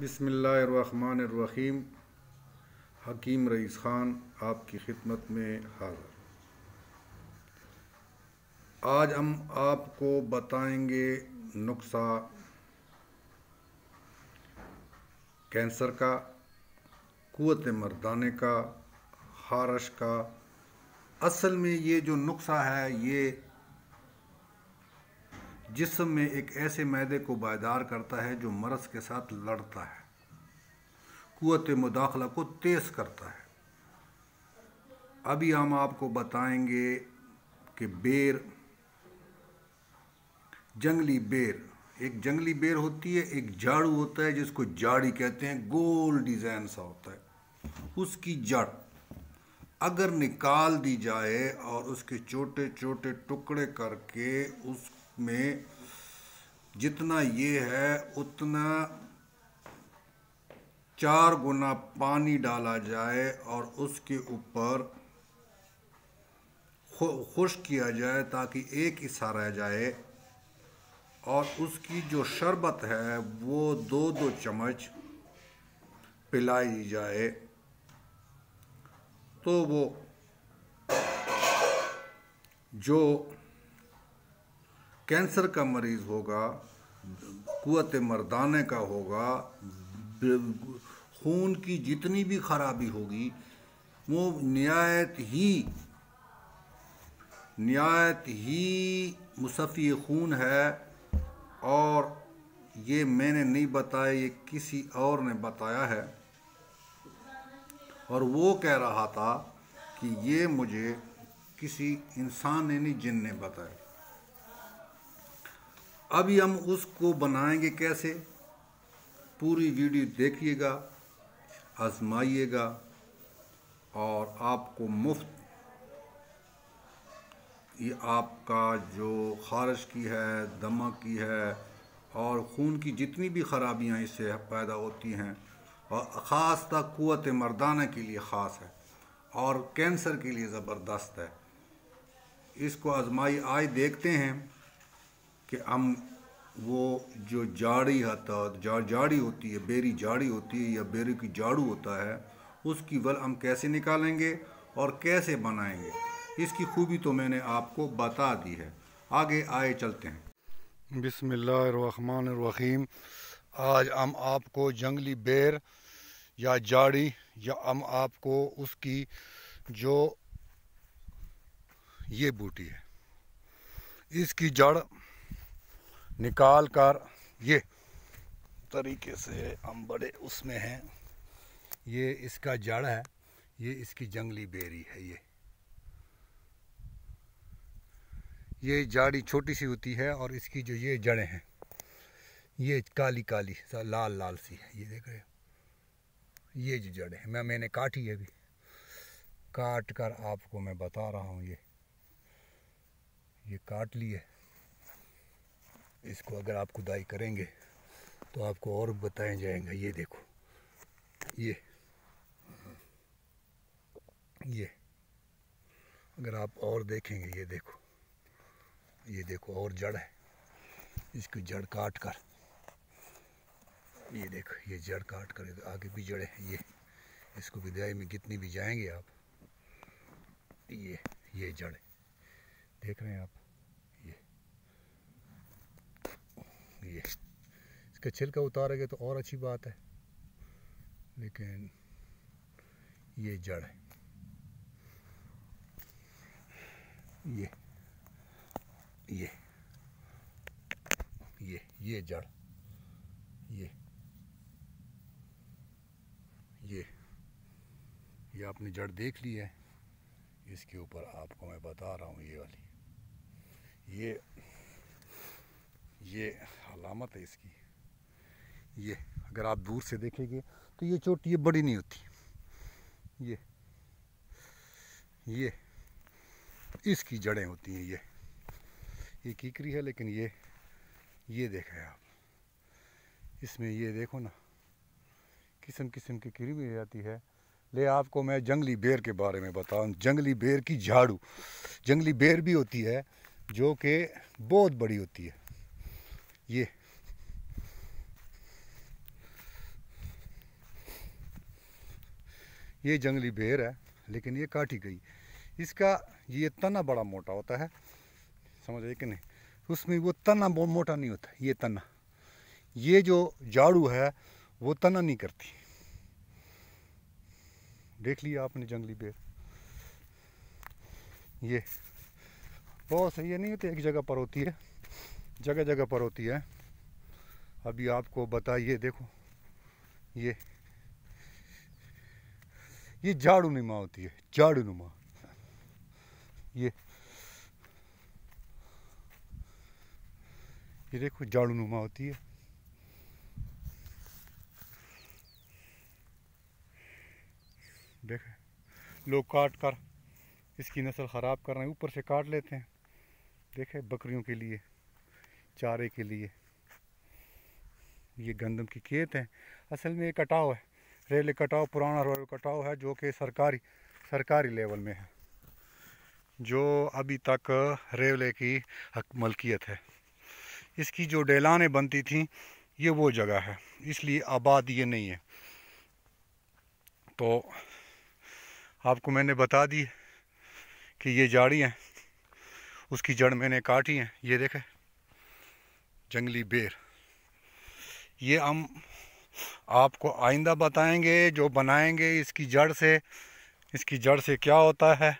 बसमीम हकीम रईस ख़ान आपकी खिदमत में हाजिर आज हम आपको बताएंगे नुस्खा कैंसर का कुत मर्दाने का खारश का असल में ये जो नुस्खा है ये जिसम में एक ऐसे मैदे को बायदार करता है जो मरस के साथ लड़ता है कुत मुदाखला को तेज़ करता है अभी हम आपको बताएंगे कि बेर जंगली बेर एक जंगली बेर होती है एक झाड़ू होता है जिसको जाड़ी कहते हैं गोल डिज़ाइन सा होता है उसकी जड़ अगर निकाल दी जाए और उसके छोटे छोटे टुकड़े करके उस में जितना ये है उतना चार गुना पानी डाला जाए और उसके ऊपर खुश किया जाए ताकि एक हिस्सा रह जाए और उसकी जो शरबत है वो दो दो चम्मच पिलाई जाए तो वो जो कैंसर का मरीज़ होगा कुत मरदाने का होगा खून की जितनी भी खराबी होगी वो नियायत ही नियायत ही मुसफ़ी खून है और ये मैंने नहीं बताया ये किसी और ने बताया है और वो कह रहा था कि ये मुझे किसी इंसान ने नहीं जिन ने बताया अभी हम उसको बनाएंगे कैसे पूरी वीडियो देखिएगा आजमाइएगा और आपको मुफ्त ये आपका जो खारिश की है दमा की है और खून की जितनी भी खराबियाँ इससे पैदा होती हैं और ख़ास तक क़वत मर्दाना के लिए ख़ास है और कैंसर के लिए ज़बरदस्त है इसको आजमाई आए देखते हैं कि हम वो जो जाड़ी आता जा, जाड़ी होती है बेरी जाड़ी होती है या बेरी की जाड़ू होता है उसकी वल हम कैसे निकालेंगे और कैसे बनाएंगे इसकी खूबी तो मैंने आपको बता दी है आगे आए चलते हैं बिसमीम आज हम आपको जंगली बेर या जाड़ी या हम आपको उसकी जो ये बूटी है इसकी जड़ निकाल कर ये तरीके से हम बड़े उसमें हैं ये इसका जड़ है ये इसकी जंगली बेरी है ये ये जाड़ी छोटी सी होती है और इसकी जो ये जड़ें हैं ये काली काली लाल लाल सी है ये देख रहे हैं ये जो जड़ें हैं मैं मैंने काटी है अभी काट कर आपको मैं बता रहा हूँ ये ये काट ली है इसको अगर आप खुदाई करेंगे तो आपको और बताया जाएगा ये देखो ये ये अगर आप और देखेंगे ये देखो ये देखो और जड़ है इसकी जड़ काट कर ये देखो ये जड़ काट कर आगे भी जड़े हैं ये इसको विदाई में कितनी भी जाएंगे आप ये ये जड़ देख रहे हैं आप ये इसका छिलका उतारेंगे तो और अच्छी बात है लेकिन ये जड़ है ये ये ये ये जड़ ये ये ये आपने जड़ देख ली है इसके ऊपर आपको मैं बता रहा हूँ ये वाली ये ये अलामत है इसकी ये अगर आप दूर से देखेंगे तो ये चोट ये बड़ी नहीं होती ये ये इसकी जड़ें होती हैं ये ये कीकरी है लेकिन ये ये देखें आप इसमें ये देखो ना किस्म किस्म की कीड़ी भी जाती है ले आपको मैं जंगली बेर के बारे में बताऊं जंगली बेर की झाड़ू जंगली बेर भी होती है जो कि बहुत बड़ी होती है ये ये जंगली बेर है लेकिन ये काटी गई इसका ये तना बड़ा मोटा होता है समझ रहे कि नहीं उसमें वो तना बहुत मोटा नहीं होता ये तना ये जो झाड़ू है वो तना नहीं करती देख लिया आपने जंगली बेर ये बहुत सही है नहीं होती एक जगह पर होती है जगह जगह पर होती है अभी आपको बताइए देखो ये ये झाड़ू नुमा होती है झाड़ू नुमा ये ये देखो झाड़ू नुमा होती है देख लोग काट कर इसकी नस्ल ख़राब कर रहे हैं ऊपर से काट लेते हैं देखे बकरियों के लिए चारे के लिए ये गंदम की खेत है असल में ये कटाव है रेल कटाव पुराना रेल कटाव है जो कि सरकारी सरकारी लेवल में है जो अभी तक रेलवे की मलकियत है इसकी जो डेलाने बनती थी ये वो जगह है इसलिए आबाद ये नहीं है तो आपको मैंने बता दी कि ये जाड़ी हैं उसकी जड़ मैंने काटी है ये देखें जंगली बेर ये हम आपको आइंदा बताएंगे जो बनाएंगे इसकी जड़ से इसकी जड़ से क्या होता है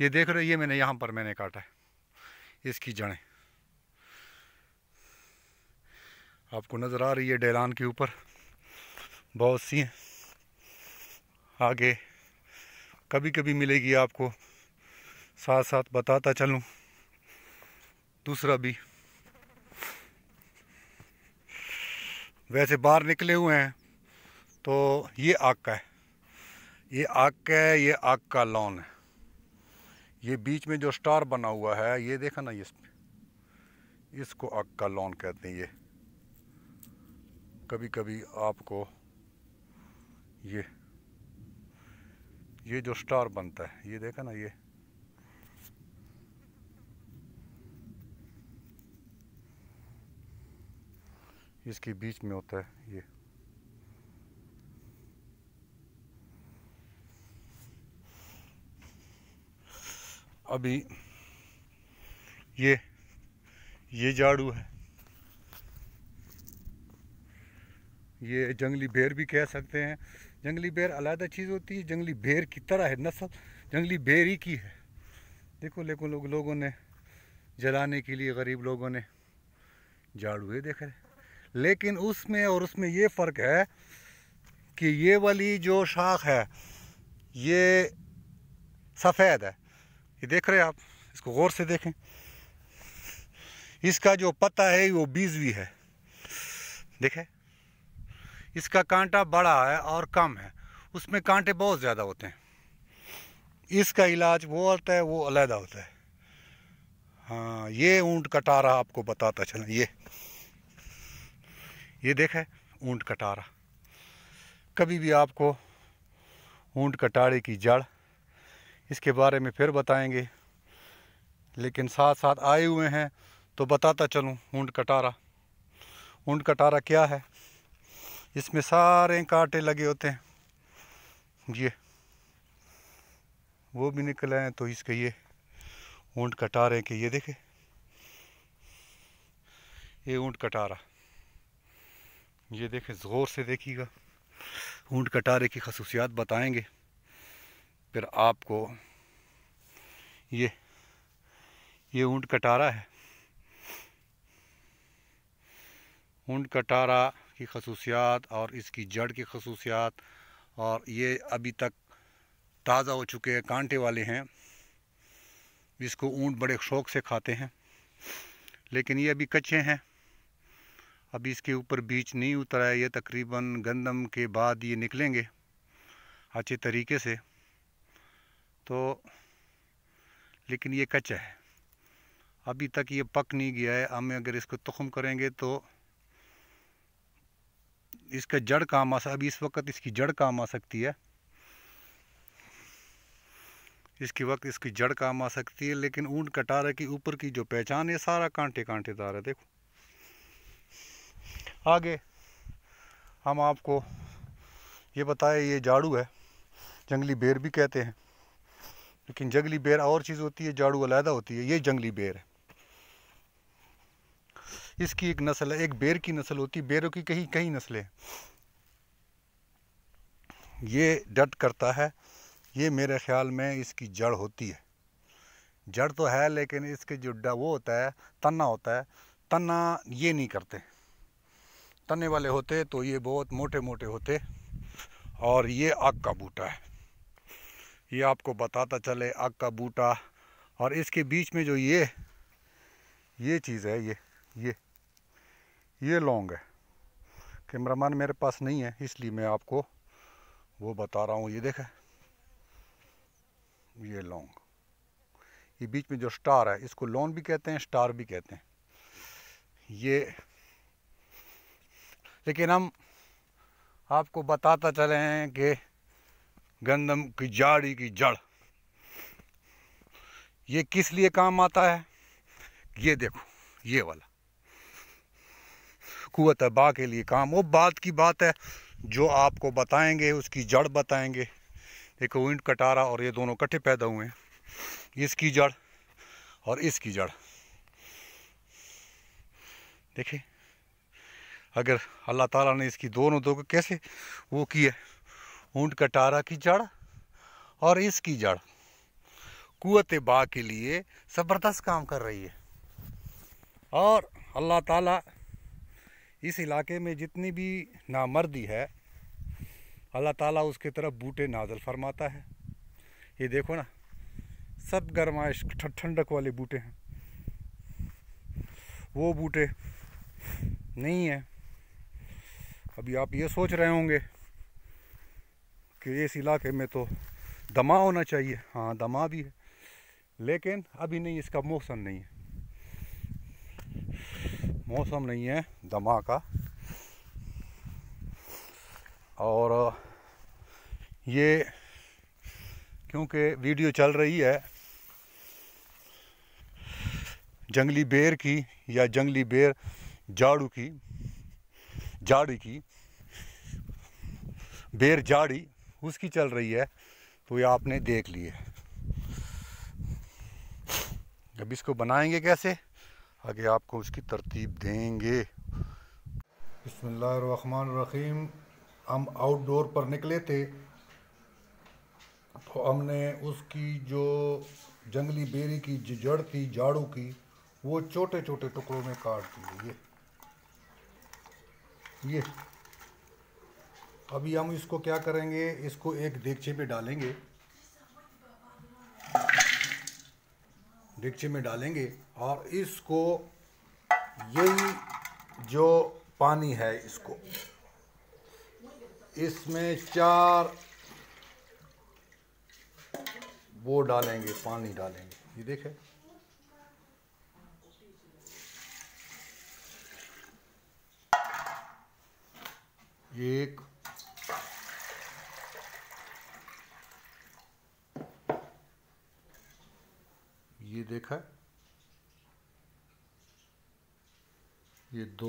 ये देख रहे ये मैंने यहाँ पर मैंने काटा है इसकी जड़ें आपको नज़र आ रही है डेलान के ऊपर बहुत सी हैं आगे कभी कभी मिलेगी आपको साथ साथ बताता चलूँ दूसरा भी वैसे बाहर निकले हुए हैं तो ये आग का है ये आग का है ये आग का लॉन है ये बीच में जो स्टार बना हुआ है ये देखा ना इस इसको आग का लॉन कहते हैं ये कभी कभी आपको ये ये जो स्टार बनता है ये देखा ना ये इसके बीच में होता है ये अभी ये ये झाड़ू है ये जंगली बेर भी कह सकते हैं जंगली बेर अलहदा चीज़ होती है जंगली बेर की तरह है नस्ल जंगली बेर ही की है देखो लेकिन लोग लोगों ने जलाने के लिए गरीब लोगों ने झाड़ू ये देख रहे लेकिन उसमें और उसमें ये फ़र्क है कि ये वाली जो शाख है ये सफ़ेद है ये देख रहे हैं आप इसको गौर से देखें इसका जो पत्ता है वो बीजवी है देखें इसका कांटा बड़ा है और कम है उसमें कांटे बहुत ज़्यादा होते हैं इसका इलाज वो होता है वो अलहदा होता है हाँ ये ऊँट कटारा आपको बताता चला ये ये देखे ऊंट कटारा कभी भी आपको ऊंट कटारे की जड़ इसके बारे में फिर बताएंगे लेकिन साथ साथ आए हुए हैं तो बताता चलूँ ऊंट कटारा ऊंट कटारा क्या है इसमें सारे कांटे लगे होते हैं ये वो भी निकले हैं तो इसके ये ऊँट कटारे के ये देखे ये ऊँट कटारा ये देखें ज़ोर से देखिएगा ऊँट कटारे की खसूसियात बताएंगे फिर आपको ये ये ऊँट कटारा है ऊँट कटारा की खसूसियात और इसकी जड़ की खसूसियात और ये अभी तक ताज़ा हो चुके हैं कांटे वाले हैं जिसको ऊँट बड़े शौक़ से खाते हैं लेकिन ये अभी कच्चे हैं अभी इसके ऊपर बीच नहीं उतरा है ये तकरीबन गंदम के बाद ये निकलेंगे अच्छे तरीके से तो लेकिन ये कच्चा है अभी तक ये पक नहीं गया है हम अगर इसको तखम करेंगे तो इसका जड़ काम आ अभी इस वक्त इसकी जड़ काम आ सकती है इसके वक्त इसकी जड़ काम आ सकती है लेकिन ऊँट कटारा की ऊपर की जो पहचान है सारा कांटे कांटेदार है देखो आगे हम आपको ये बताए ये झाड़ू है जंगली बेर भी कहते हैं लेकिन जंगली बेर और चीज़ होती है झाड़ू अलहदा होती है ये जंगली बेर है इसकी एक नस्ल है एक बेर की नस्ल होती है बेरों की कहीं कहीं नस्लें ये डट करता है ये मेरे ख्याल में इसकी जड़ होती है जड़ तो है लेकिन इसके जो वो होता है तना होता है तना ये नहीं करते तने वाले होते तो ये बहुत मोटे मोटे होते और ये आग का बूटा है ये आपको बताता चले आग का बूटा और इसके बीच में जो ये ये चीज़ है ये ये ये लौंग है कैमरामैन मेरे पास नहीं है इसलिए मैं आपको वो बता रहा हूँ ये देखें ये लौंग ये बीच में जो स्टार है इसको लॉन भी कहते हैं स्टार भी कहते हैं ये लेकिन हम आपको बताता चले हैं कि गंदम की जाड़ी की जड़ ये किस लिए काम आता है ये देखो ये वाला कुत बा के लिए काम वो बात की बात है जो आपको बताएंगे उसकी जड़ बताएंगे देखो विंड कटारा और ये दोनों कट्ठे पैदा हुए हैं इसकी जड़ और इसकी जड़ देखिए अगर अल्लाह ताला ने इसकी दोनों दो को कैसे वो की है ऊँट कटारा की जड़ और इसकी जड़ कुत बा के लिए ज़बरदस्त काम कर रही है और अल्लाह ताला इस इलाके में जितनी भी नामर्दी है अल्लाह ताला उसके तरफ बूटे नाजल फरमाता है ये देखो ना सब गर्माइश ठंडक वाले बूटे हैं वो बूटे नहीं है अभी आप ये सोच रहे होंगे कि इस इलाके में तो दमा होना चाहिए हाँ दमा भी है लेकिन अभी नहीं इसका मौसम नहीं है मौसम नहीं है दमा का और ये क्योंकि वीडियो चल रही है जंगली बेर की या जंगली बेर जाड़ू की जाड़ी की बेर जाड़ी उसकी चल रही है तो ये आपने देख ली है अब इसको बनाएंगे कैसे आगे आपको उसकी तरतीब देंगे बसमीम हम आउटडोर पर निकले थे तो हमने उसकी जो जंगली बेरी की जो जड़ थी जाड़ू की वो छोटे छोटे टुकड़ों में काट दी ये ये अभी हम इसको क्या करेंगे इसको एक डेगचे पे डालेंगे डेगचे में डालेंगे और इसको यही जो पानी है इसको इसमें चार वो डालेंगे पानी डालेंगे ये देखें एक ये देखा ये दो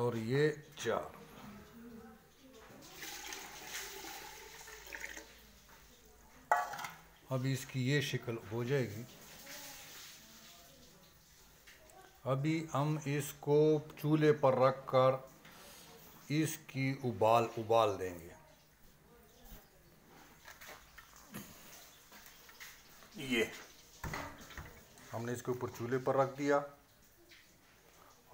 और ये चार अब इसकी ये शिकल हो जाएगी अभी हम इसको चूल्हे पर रख कर इसकी उबाल उबाल देंगे ये हमने इसके ऊपर चूल्हे पर रख दिया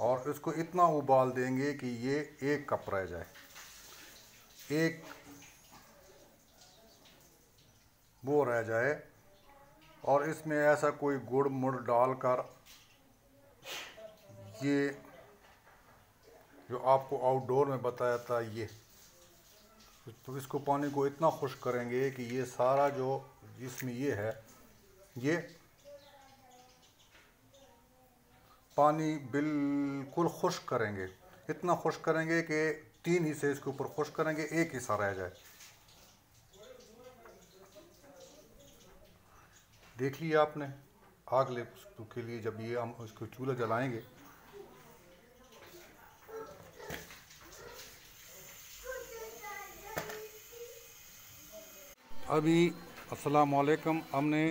और इसको इतना उबाल देंगे कि ये एक कप रह जाए एक वो रह जाए और इसमें ऐसा कोई गुड़ मुड़ डालकर ये जो आपको आउटडोर में बताया था ये तो इसको पानी को इतना खुश करेंगे कि ये सारा जो इसमें ये है ये पानी बिल्कुल खुश करेंगे इतना खुश करेंगे कि तीन हिस्से इसके ऊपर खुश करेंगे एक हिस्सा रह जाए देख लिया आपने आग ले के लिए जब ये हम उसको चूल्हा जलाएंगे अभी अस्सलाम वालेकुम हमने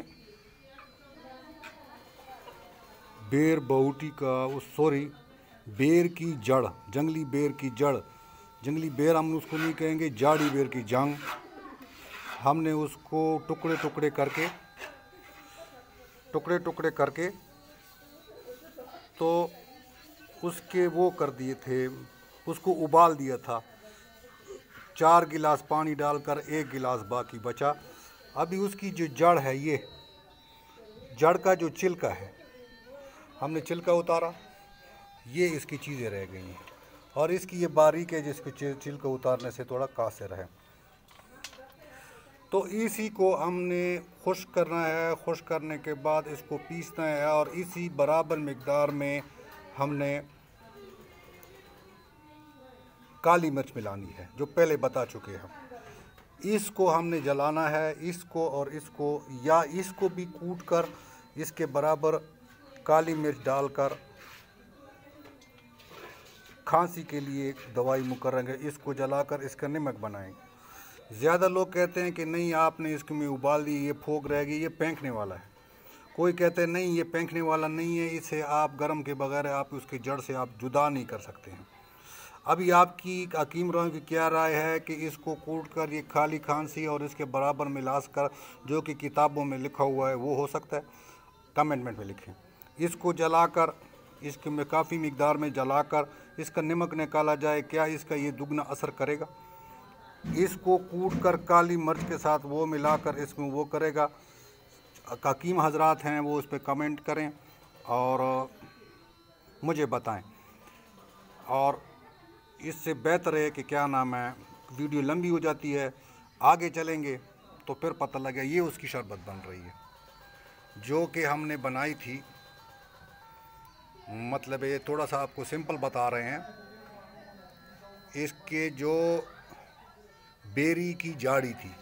बेर बहुटी का वो सॉरी बेर की जड़ जंगली बेर की जड़ जंगली बेर हम उसको नहीं कहेंगे जाड़ी बेर की जंग हमने उसको टुकड़े टुकड़े करके टुकड़े टुकड़े करके तो उसके वो कर दिए थे उसको उबाल दिया था चार गिलास पानी डालकर एक गिलास बाकी बचा अभी उसकी जो जड़ है ये जड़ का जो चिल्का है हमने छिलका उतारा ये इसकी चीज़ें रह गई हैं और इसकी ये बारीक है जिसको छिलका उतारने से थोड़ा कासर है तो इसी को हमने खुश करना है खुश करने के बाद इसको पीसना है और इसी बराबर मकदार में हमने काली मिर्च मिलानी है जो पहले बता चुके हैं इसको हमने जलाना है इसको और इसको या इसको भी कूट कर इसके बराबर काली मिर्च डालकर खांसी के लिए एक दवाई मुकर है इसको जलाकर इसका नमक बनाएंगे ज़्यादा लोग कहते हैं कि नहीं आपने इसमें उबाल दी ये फोक रहेगी ये पेंकने वाला है कोई कहते हैं नहीं ये पेंकने वाला नहीं है इसे आप गर्म के बगैर आप उसकी जड़ से आप जुदा नहीं कर सकते हैं अभी आपकी अकीम राय की क्या राय है कि इसको कूट कर ये खाली खांसी और इसके बराबर मिलास कर जो कि किताबों में लिखा हुआ है वो हो सकता है कमेंटमेंट में लिखें इसको जलाकर इसके में काफ़ी मकदार में जलाकर इसका नमक निकाला जाए क्या इसका ये दुगना असर करेगा इसको कूट कर काली मिर्च के साथ वो मिलाकर इसमें वो करेगा काकीम हजरात हैं वो उस पर कमेंट करें और मुझे बताएं और इससे बेहतर है कि क्या नाम है वीडियो लंबी हो जाती है आगे चलेंगे तो फिर पता लगे ये उसकी शरबत बन रही है जो कि हमने बनाई थी मतलब ये थोड़ा सा आपको सिंपल बता रहे हैं इसके जो बेरी की जाड़ी थी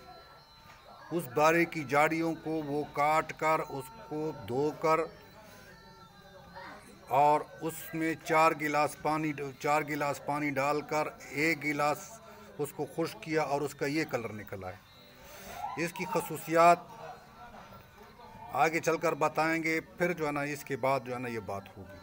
उस बारे की जाड़ियों को वो काट कर उसको धोकर और उसमें चार गिलास पानी चार गिलास पानी डालकर एक गिलास उसको खुश किया और उसका ये कलर निकला है इसकी खसूसियात आगे चलकर बताएंगे फिर जो है ना इसके बाद जो है ना ये बात होगी